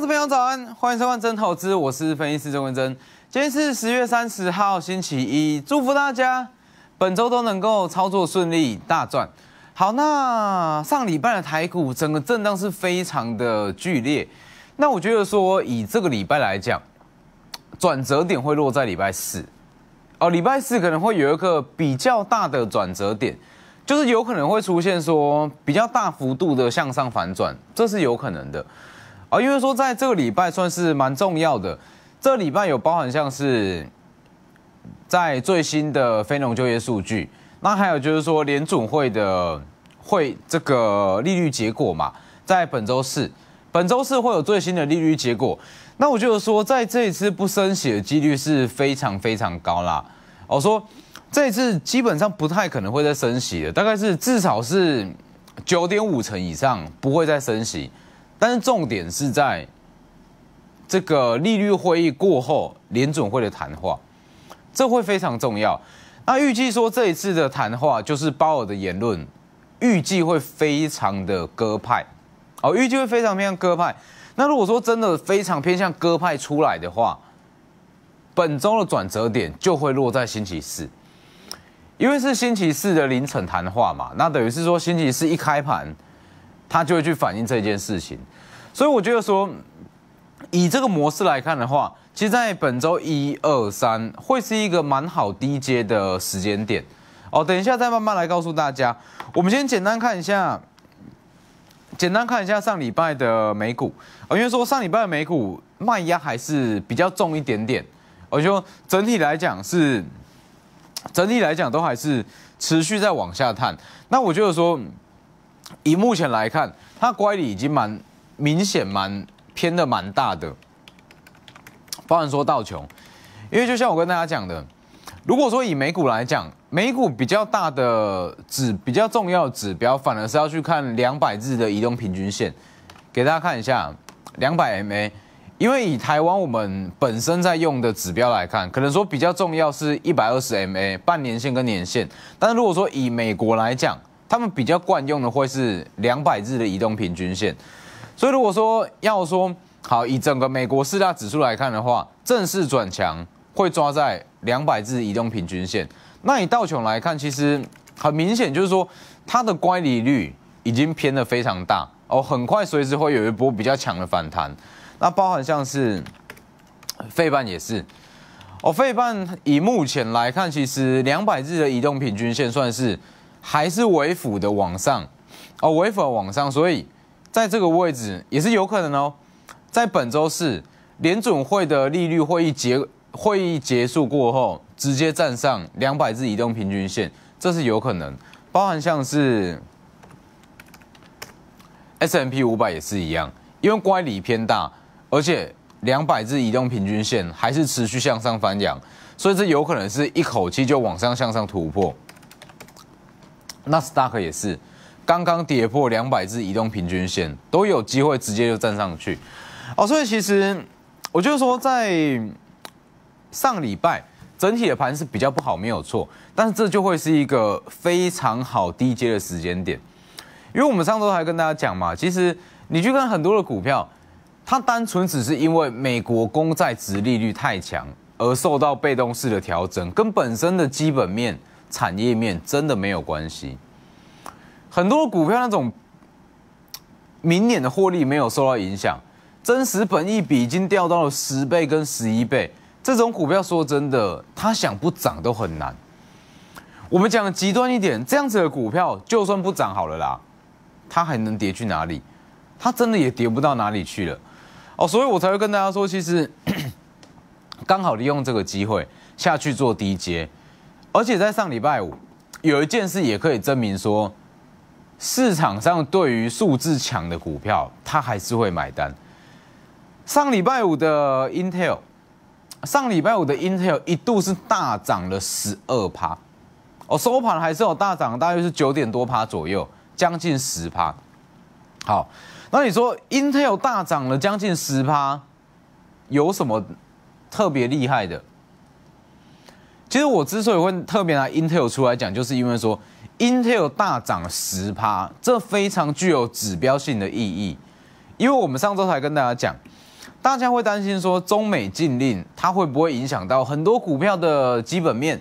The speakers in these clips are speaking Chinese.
各朋友早安，欢迎收看《真投资》，我是分析师郑文真。今天是十月三十号，星期一，祝福大家本周都能够操作顺利，大赚。好，那上礼拜的台股整个震荡是非常的剧烈。那我觉得说，以这个礼拜来讲，转折点会落在礼拜四哦。礼拜四可能会有一个比较大的转折点，就是有可能会出现说比较大幅度的向上反转，这是有可能的。啊，因为说在这个礼拜算是蛮重要的，这礼拜有包含像是在最新的非农就业数据，那还有就是说联准会的会这个利率结果嘛，在本周四，本周四会有最新的利率结果，那我就得说在这一次不升息的几率是非常非常高啦，我说这一次基本上不太可能会再升息的，大概是至少是九点五成以上不会再升息。但是重点是在这个利率会议过后联准会的谈话，这会非常重要。那预计说这一次的谈话就是鲍尔的言论，预计会非常的鸽派哦，预计会非常偏向鸽派。那如果说真的非常偏向鸽派出来的话，本周的转折点就会落在星期四，因为是星期四的凌晨谈话嘛，那等于是说星期四一开盘。他就会去反映这件事情，所以我觉得说，以这个模式来看的话，其实在本周一二三会是一个蛮好低阶的时间点哦。等一下再慢慢来告诉大家。我们先简单看一下，简单看一下上礼拜的美股。我因为说上礼拜的美股卖压还是比较重一点点，我就整体来讲是，整体来讲都还是持续在往下探。那我觉得说。以目前来看，它乖离已经蛮明显，蛮偏的，蛮大的。包含说到穷，因为就像我跟大家讲的，如果说以美股来讲，美股比较大的指比较重要指标，反而是要去看两百日的移动平均线。给大家看一下两百 MA，因为以台湾我们本身在用的指标来看，可能说比较重要是一百二十 MA 半年线跟年线。但如果说以美国来讲，他们比较惯用的会是两百日的移动平均线，所以如果说要说好以整个美国四大指数来看的话，正式转强会抓在两百日移动平均线。那以道琼来看，其实很明显就是说它的乖离率已经偏的非常大哦，很快随时会有一波比较强的反弹。那包含像是费半也是哦，费半以目前来看，其实两百日的移动平均线算是。还是为辅的往上哦，为辅往上，所以在这个位置也是有可能哦。在本周四联准会的利率会议结会议结束过后，直接站上两百日移动平均线，这是有可能。包含像是 S M P 五百也是一样，因为乖离偏大，而且两百日移动平均线还是持续向上翻扬，所以这有可能是一口气就往上向上突破。那 Stack 也是刚刚跌破两百只移动平均线，都有机会直接就站上去哦。所以其实我就是说，在上礼拜整体的盘是比较不好，没有错。但是这就会是一个非常好低阶的时间点，因为我们上周还跟大家讲嘛，其实你去看很多的股票，它单纯只是因为美国公债值利率太强而受到被动式的调整，跟本身的基本面。产业面真的没有关系，很多股票那种明年的获利没有受到影响，真实本益比已经掉到了十倍跟十一倍，这种股票说真的，它想不涨都很难。我们讲极端一点，这样子的股票就算不涨好了啦，它还能跌去哪里？它真的也跌不到哪里去了。哦，所以我才会跟大家说，其实 刚好利用这个机会下去做低阶。而且在上礼拜五，有一件事也可以证明说，市场上对于数字强的股票，它还是会买单。上礼拜五的 Intel，上礼拜五的 Intel 一度是大涨了十二趴，哦，收盘还是有大涨，大约是九点多趴左右，将近十趴。好，那你说 Intel 大涨了将近十趴，有什么特别厉害的？其实我之所以会特别拿 Intel 出来讲，就是因为说 Intel 大涨十趴，这非常具有指标性的意义。因为我们上周才跟大家讲，大家会担心说中美禁令它会不会影响到很多股票的基本面，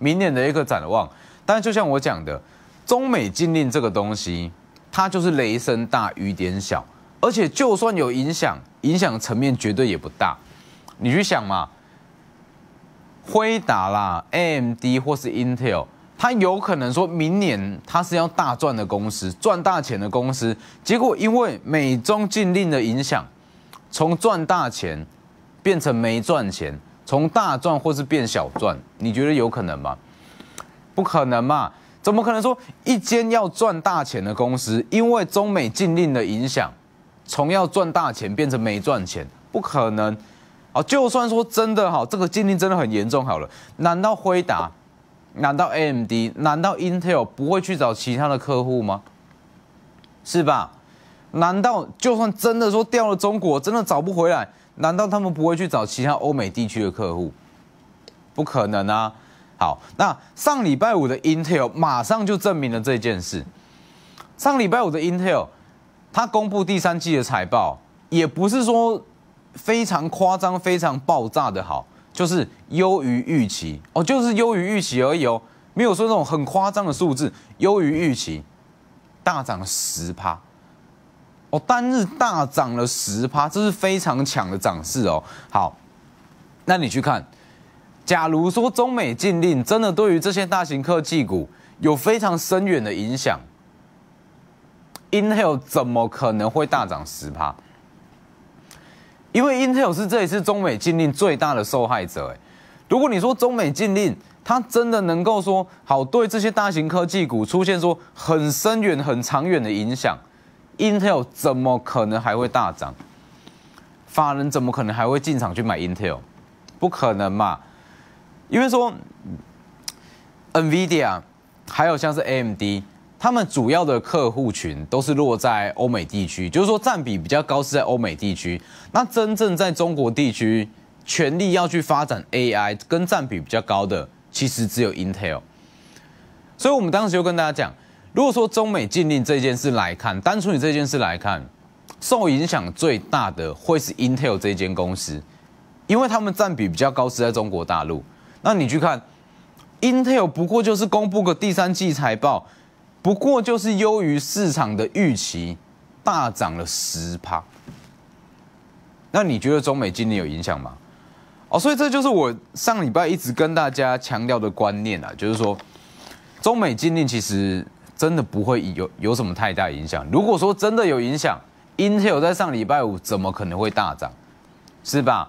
明年的一个展望。但就像我讲的，中美禁令这个东西，它就是雷声大雨点小，而且就算有影响，影响层面绝对也不大。你去想嘛。辉达啦，AMD 或是 Intel，它有可能说明年它是要大赚的公司，赚大钱的公司，结果因为美中禁令的影响，从赚大钱变成没赚钱，从大赚或是变小赚，你觉得有可能吗？不可能嘛，怎么可能说一间要赚大钱的公司，因为中美禁令的影响，从要赚大钱变成没赚钱，不可能。好，就算说真的好，这个鉴定真的很严重好了。难道回答？难道 AMD？难道 Intel 不会去找其他的客户吗？是吧？难道就算真的说掉了中国，真的找不回来？难道他们不会去找其他欧美地区的客户？不可能啊！好，那上礼拜五的 Intel 马上就证明了这件事。上礼拜五的 Intel，它公布第三季的财报，也不是说。非常夸张、非常爆炸的好，就是优于预期哦，就是优于预期而已哦，没有说那种很夸张的数字，优于预期，大涨十趴，哦，单日大涨了十趴，这是非常强的涨势哦。好，那你去看，假如说中美禁令真的对于这些大型科技股有非常深远的影响，Inhal 怎么可能会大涨十趴？因为 Intel 是这一次中美禁令最大的受害者，哎，如果你说中美禁令，它真的能够说好对这些大型科技股出现说很深远、很长远的影响，Intel 怎么可能还会大涨？法人怎么可能还会进场去买 Intel？不可能嘛？因为说 NVIDIA 还有像是 AMD。他们主要的客户群都是落在欧美地区，就是说占比比较高是在欧美地区。那真正在中国地区全力要去发展 AI，跟占比比较高的其实只有 Intel。所以我们当时就跟大家讲，如果说中美禁令这件事来看，单纯以这件事来看，受影响最大的会是 Intel 这间公司，因为他们占比比较高是在中国大陆。那你去看，Intel 不过就是公布个第三季财报。不过就是优于市场的预期，大涨了十趴。那你觉得中美禁令有影响吗？哦，所以这就是我上礼拜一直跟大家强调的观念啊，就是说，中美禁令其实真的不会有有什么太大影响。如果说真的有影响，Intel 在上礼拜五怎么可能会大涨，是吧？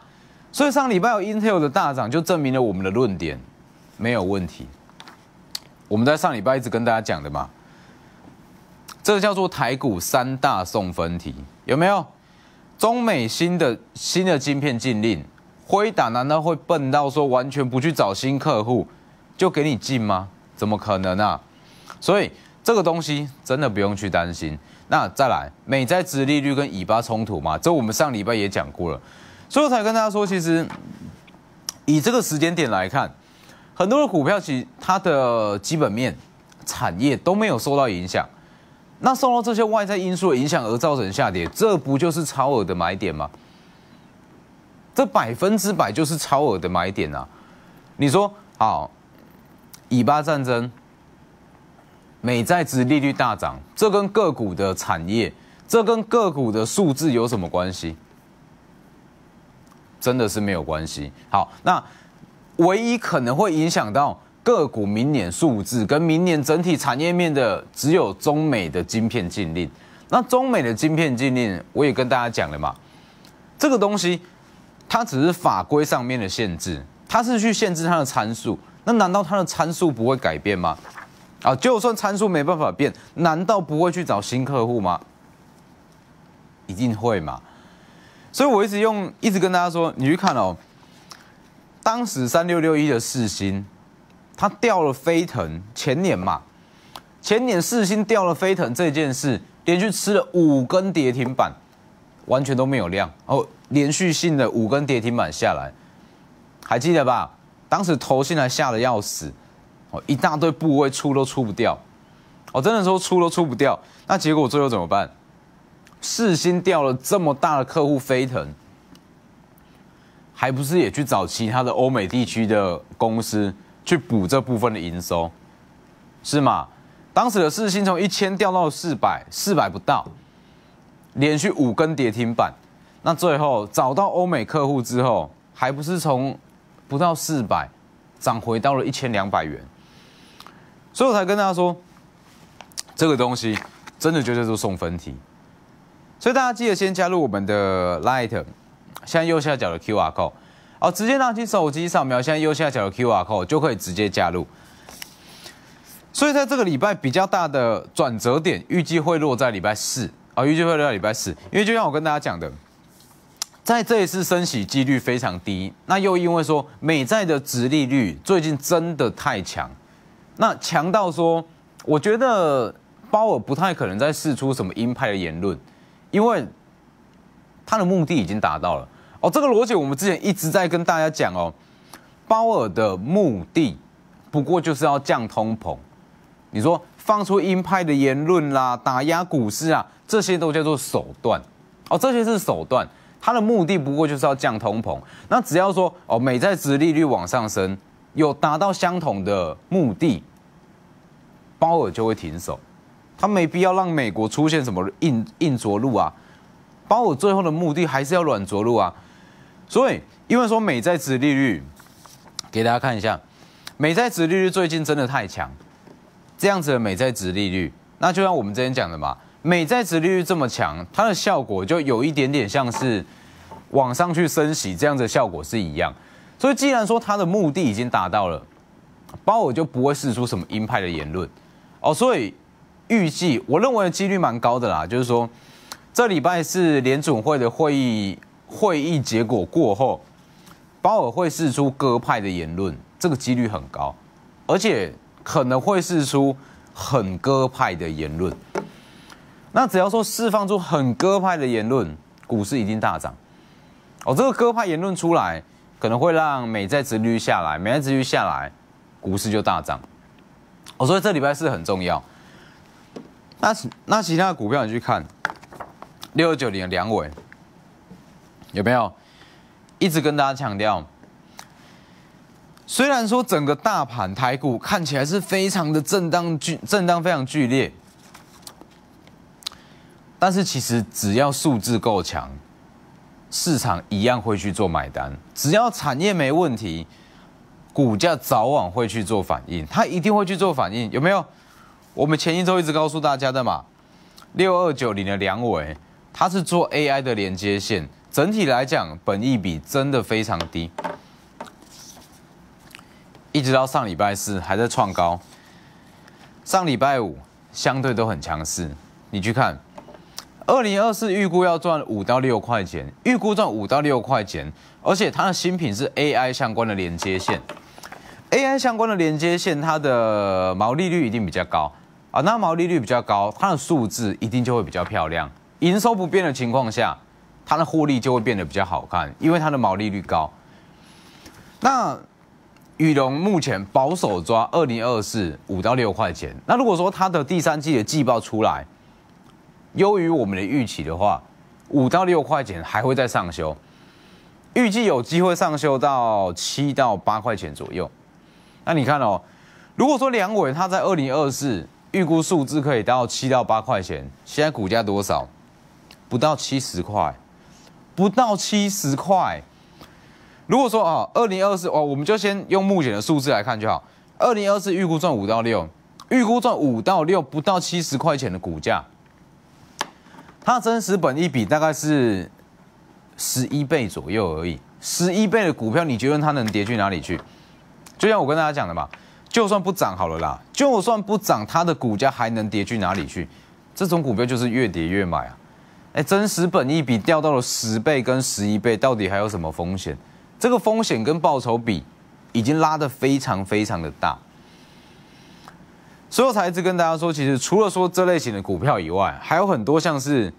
所以上礼拜有 Intel 的大涨，就证明了我们的论点没有问题。我们在上礼拜一直跟大家讲的嘛。这个叫做台股三大送分题，有没有？中美新的新的晶片禁令，辉达难道会笨到说完全不去找新客户，就给你禁吗？怎么可能啊！所以这个东西真的不用去担心。那再来，美债值利率跟以巴冲突嘛？这我们上礼拜也讲过了，所以我才跟大家说，其实以这个时间点来看，很多的股票其它的基本面产业都没有受到影响。那受到这些外在因素的影响而造成下跌，这不就是超额的买点吗？这百分之百就是超额的买点啊！你说好，以巴战争，美债值利率大涨，这跟个股的产业，这跟个股的数字有什么关系？真的是没有关系。好，那唯一可能会影响到。个股明年数字跟明年整体产业面的，只有中美的晶片禁令。那中美的晶片禁令，我也跟大家讲了嘛，这个东西它只是法规上面的限制，它是去限制它的参数。那难道它的参数不会改变吗？啊，就算参数没办法变，难道不会去找新客户吗？一定会嘛。所以我一直用一直跟大家说，你去看哦，当时三六六一的四星。他掉了飞腾，前年嘛，前年四星掉了飞腾这件事，连续吃了五根跌停板，完全都没有量，哦，连续性的五根跌停板下来，还记得吧？当时投信来吓得要死，哦，一大堆部位出都出不掉，哦，真的说出都出不掉，那结果最后怎么办？四星掉了这么大的客户飞腾，还不是也去找其他的欧美地区的公司？去补这部分的营收，是吗？当时的四星从一千掉到四百，四百不到，连续五根跌停板，那最后找到欧美客户之后，还不是从不到四百涨回到了一千两百元？所以我才跟大家说，这个东西真的就是做送分题，所以大家记得先加入我们的 Light，现在右下角的 Q R code。哦，直接拿起手机扫描现在右下角的 QR code 就可以直接加入。所以在这个礼拜比较大的转折点，预计会落在礼拜四啊，预计会落在礼拜四，因为就像我跟大家讲的，在这一次升息几率非常低。那又因为说美债的殖利率最近真的太强，那强到说，我觉得鲍尔不太可能再试出什么鹰派的言论，因为他的目的已经达到了。哦，这个逻辑我们之前一直在跟大家讲哦，鲍尔的目的不过就是要降通膨。你说放出鹰派的言论啦，打压股市啊，这些都叫做手段。哦，这些是手段，他的目的不过就是要降通膨。那只要说哦，美债值利率往上升，有达到相同的目的，鲍尔就会停手。他没必要让美国出现什么硬硬着陆啊，包尔最后的目的还是要软着陆啊。所以，因为说美债值利率，给大家看一下，美债值利率最近真的太强，这样子的美债值利率，那就像我们之前讲的嘛，美债值利率这么强，它的效果就有一点点像是往上去升息这样子的效果是一样。所以，既然说它的目的已经达到了，包我就不会试出什么鹰派的言论哦。所以，预计我认为的几率蛮高的啦，就是说，这礼拜是联准会的会议。会议结果过后，包尔会释出鸽派的言论，这个几率很高，而且可能会释出很鸽派的言论。那只要说释放出很鸽派的言论，股市一定大涨。哦，这个鸽派言论出来，可能会让美债殖率下来，美债殖率下来，股市就大涨。哦，所以这礼拜四很重要。那那其他的股票你去看，六九零的梁伟。有没有一直跟大家强调？虽然说整个大盘台股看起来是非常的震荡，剧震荡非常剧烈，但是其实只要数字够强，市场一样会去做买单。只要产业没问题，股价早晚会去做反应，它一定会去做反应。有没有？我们前一周一直告诉大家的嘛，六二九零的梁伟，它是做 AI 的连接线。整体来讲，本益比真的非常低，一直到上礼拜四还在创高。上礼拜五相对都很强势，你去看，二零二四预估要赚五到六块钱，预估赚五到六块钱，而且它的新品是 AI 相关的连接线，AI 相关的连接线，它的毛利率一定比较高啊，那毛利率比较高，它的数字一定就会比较漂亮，营收不变的情况下。它的获利就会变得比较好看，因为它的毛利率高。那宇龙目前保守抓二零二四五到六块钱。那如果说它的第三季的季报出来优于我们的预期的话，五到六块钱还会再上修，预计有机会上修到七到八块钱左右。那你看哦，如果说梁伟他在二零二四预估数字可以到七到八块钱，现在股价多少？不到七十块。不到七十块。如果说啊，二零二四哦，我们就先用目前的数字来看就好。二零二四预估赚五到六，预估赚五到六，不到七十块钱的股价，它真实本一比大概是十一倍左右而已。十一倍的股票，你觉得它能跌去哪里去？就像我跟大家讲的嘛，就算不涨好了啦，就算不涨，它的股价还能跌去哪里去？这种股票就是越跌越买啊。哎，真实本意比掉到了十倍跟十一倍，到底还有什么风险？这个风险跟报酬比已经拉得非常非常的大。所以我才一直跟大家说，其实除了说这类型的股票以外，还有很多像是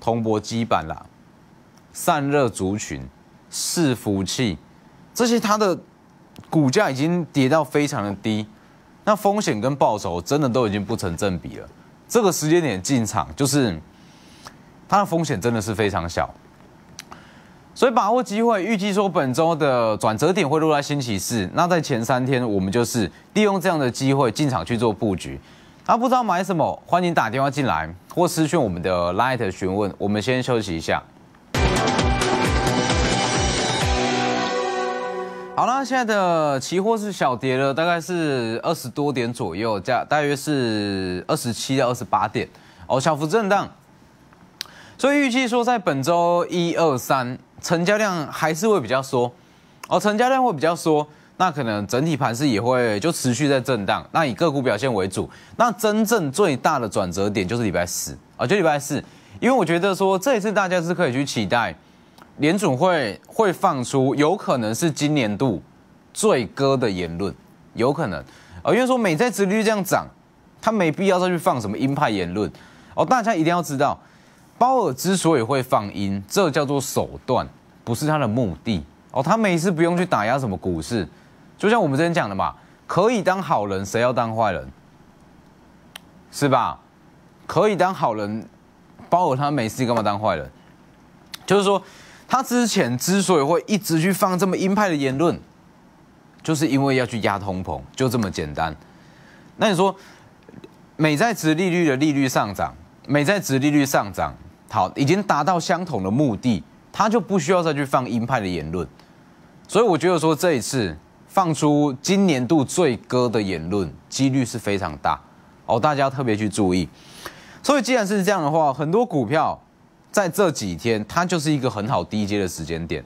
铜箔基板啦、散热族群、伺服器这些，它的股价已经跌到非常的低，那风险跟报酬真的都已经不成正比了。这个时间点进场就是。它的风险真的是非常小，所以把握机会，预计说本周的转折点会落在星期四。那在前三天，我们就是利用这样的机会进场去做布局。那不知道买什么，欢迎打电话进来或私讯我们的 Light 询问。我们先休息一下。好啦，现在的期货是小跌了，大概是二十多点左右，价大约是二十七到二十八点，哦，小幅震荡。所以预计说，在本周一二三，成交量还是会比较缩，哦，成交量会比较缩，那可能整体盘势也会就持续在震荡。那以个股表现为主，那真正最大的转折点就是礼拜四啊，就礼拜四，因为我觉得说这一次大家是可以去期待，联准会会放出有可能是今年度最割的言论，有可能，啊，因为说美债殖利率这样涨，它没必要再去放什么鹰派言论，哦，大家一定要知道。鲍尔之所以会放鹰，这叫做手段，不是他的目的哦。他每次不用去打压什么股市，就像我们之前讲的嘛，可以当好人，谁要当坏人？是吧？可以当好人，鲍尔他每事干嘛当坏人？就是说，他之前之所以会一直去放这么鹰派的言论，就是因为要去压通膨，就这么简单。那你说，美在值利率的利率上涨，美在值利率上涨。好，已经达到相同的目的，他就不需要再去放鹰派的言论，所以我觉得说这一次放出今年度最割的言论几率是非常大，哦，大家特别去注意。所以既然是这样的话，很多股票在这几天它就是一个很好低阶的时间点，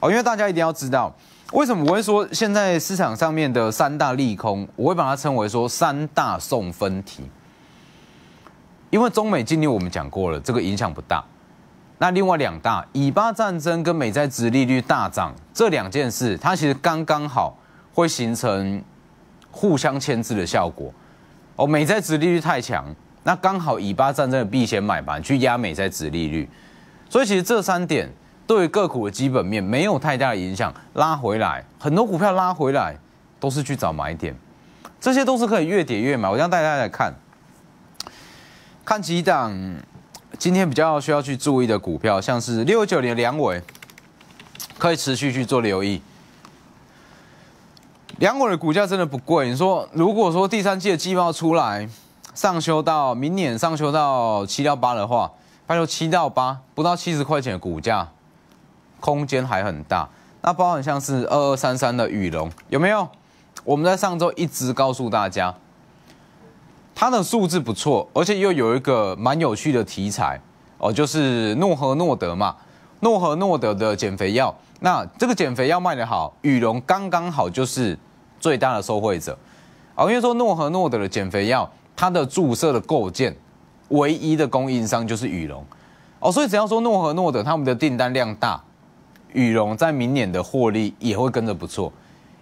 哦，因为大家一定要知道，为什么我会说现在市场上面的三大利空，我会把它称为说三大送分题。因为中美利率我们讲过了，这个影响不大。那另外两大，以巴战争跟美债殖利率大涨这两件事，它其实刚刚好会形成互相牵制的效果。哦，美债殖利率太强，那刚好以巴战争避险买盘去压美债殖利率，所以其实这三点对于个股的基本面没有太大的影响，拉回来很多股票拉回来都是去找买点，这些都是可以越跌越买。我让大家来看。看几档，今天比较需要去注意的股票，像是六九年的伟，可以持续去做留意。梁伟的股价真的不贵，你说如果说第三季的季报出来，上修到明年上修到七到八的话，拜托七到八不到七十块钱的股价，空间还很大。那包含像是二二三三的羽龙，有没有？我们在上周一直告诉大家。它的素质不错，而且又有一个蛮有趣的题材哦，就是诺和诺德嘛，诺和诺德的减肥药，那这个减肥药卖得好，羽绒刚刚好就是最大的受惠者。哦，因为说诺和诺德的减肥药，它的注射的构建唯一的供应商就是羽绒哦，所以只要说诺和诺德他们的订单量大，羽绒在明年的获利也会跟着不错，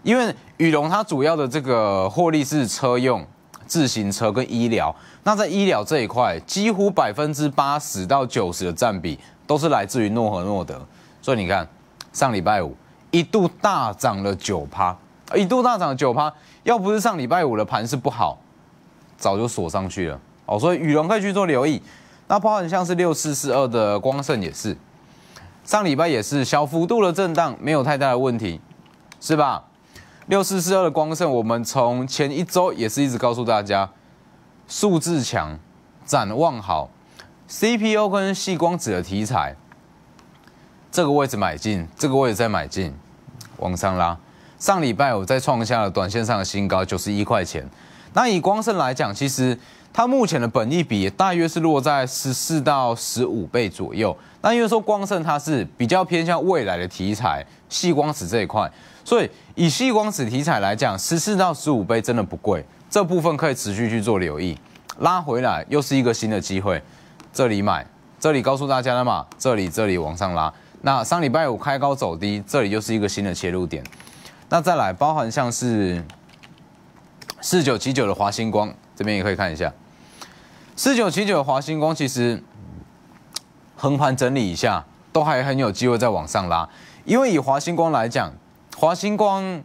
因为羽绒它主要的这个获利是车用。自行车跟医疗，那在医疗这一块，几乎百分之八十到九十的占比都是来自于诺和诺德。所以你看，上礼拜五一度大涨了九趴，一度大涨九趴，要不是上礼拜五的盘是不好，早就锁上去了。哦，所以宇龙可以去做留意。那包很像是六四四二的光盛也是，上礼拜也是小幅度的震荡，没有太大的问题，是吧？六四四二的光盛，我们从前一周也是一直告诉大家，数字强，展望好，C P U 跟细光子的题材，这个位置买进，这个位置再买进，往上拉。上礼拜我在创下了短线上的新高，九十一块钱。那以光盛来讲，其实。它目前的本意比大约是落在十四到十五倍左右。那因为说光胜它是比较偏向未来的题材，细光子这一块，所以以细光子题材来讲，十四到十五倍真的不贵，这部分可以持续去做留意。拉回来又是一个新的机会，这里买，这里告诉大家了嘛，这里这里往上拉。那上礼拜五开高走低，这里又是一个新的切入点。那再来，包含像是四九七九的华星光，这边也可以看一下。四九七九的华星光其实，横盘整理一下，都还很有机会再往上拉。因为以华星光来讲，华星光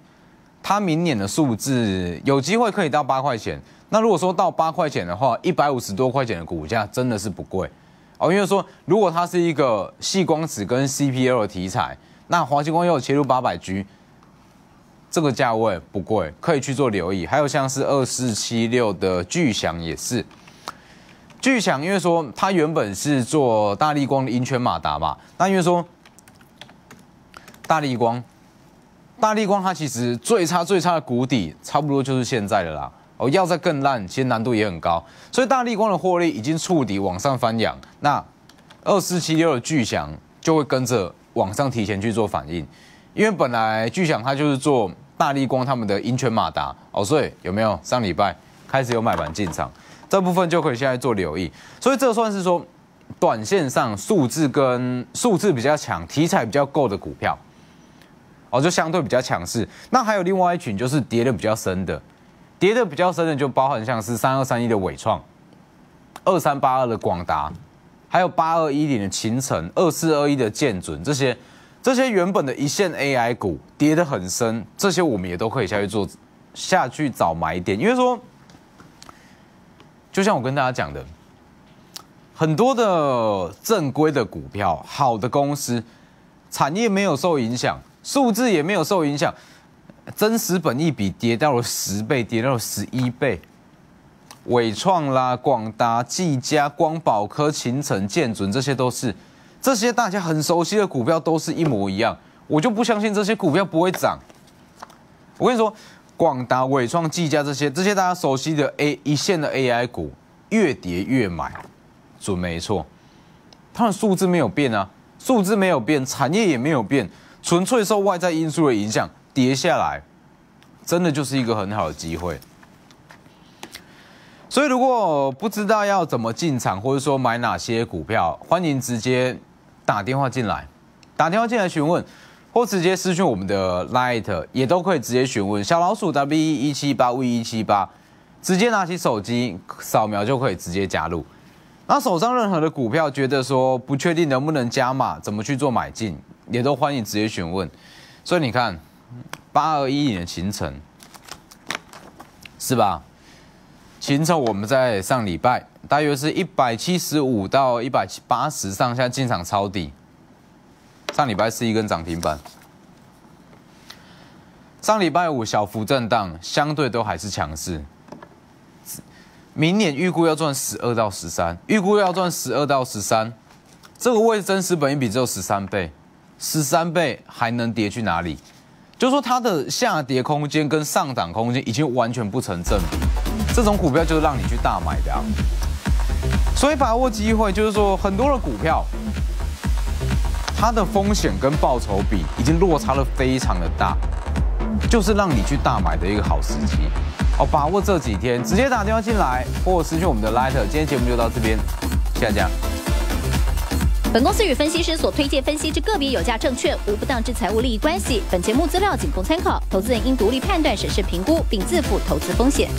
它明年的数字有机会可以到八块钱。那如果说到八块钱的话，一百五十多块钱的股价真的是不贵哦。因为说如果它是一个细光子跟 CPL 的题材，那华星光又有切入八百 G，这个价位不贵，可以去做留意。还有像是二四七六的巨翔也是。巨响，因为说它原本是做大力光的银圈马达嘛，那因为说大力光，大力光它其实最差最差的谷底差不多就是现在的啦，哦，要在更烂，其实难度也很高，所以大力光的获利已经触底往上翻扬，那二四七六的巨响就会跟着往上提前去做反应，因为本来巨响它就是做大力光他们的银圈马达，哦，所以有没有上礼拜开始有买板进场？这部分就可以现在做留意，所以这算是说，短线上数字跟数字比较强、题材比较够的股票，哦，就相对比较强势。那还有另外一群就是跌的比较深的，跌的比较深的就包含像是三二三一的伟创，二三八二的广达，还有八二一零的秦城，二四二一的建准这些，这些原本的一线 AI 股跌的很深，这些我们也都可以下去做下去找买点，因为说。就像我跟大家讲的，很多的正规的股票，好的公司，产业没有受影响，数字也没有受影响，真实本一笔跌到了十倍，跌到了十一倍，伟创啦、广达、技嘉、光宝科、勤成、建准，这些都是这些大家很熟悉的股票，都是一模一样，我就不相信这些股票不会涨。我跟你说。广达、伟创、技嘉这些，这些大家熟悉的 A 一线的 AI 股，越跌越买，准没错。它的素质没有变啊，素质没有变，产业也没有变，纯粹受外在因素的影响跌下来，真的就是一个很好的机会。所以，如果不知道要怎么进场，或者说买哪些股票，欢迎直接打电话进来，打电话进来询问。或直接私讯我们的 Light，也都可以直接询问小老鼠 W 一七八 V 一七八，直接拿起手机扫描就可以直接加入。那手上任何的股票，觉得说不确定能不能加码，怎么去做买进，也都欢迎直接询问。所以你看，八二一年行程是吧？行程我们在上礼拜大约是一百七十五到一百八十上下进场抄底。上礼拜是一根涨停板，上礼拜五小幅震荡，相对都还是强势。明年预估要赚十二到十三，预估要赚十二到十三，这个位真实本益比只有十三倍，十三倍还能跌去哪里？就说它的下跌空间跟上涨空间已经完全不成正比，这种股票就是让你去大买的啊。所以把握机会，就是说很多的股票。它的风险跟报酬比已经落差了非常的大，就是让你去大买的一个好时机，哦，把握这几天，直接打电话进来或私讯我们的 Light，e r 今天节目就到这边，下讲。本公司与分析师所推荐分析之个别有价证券无不当之财务利益关系，本节目资料仅供参考，投资人应独立判断、审慎评估，并自负投资风险。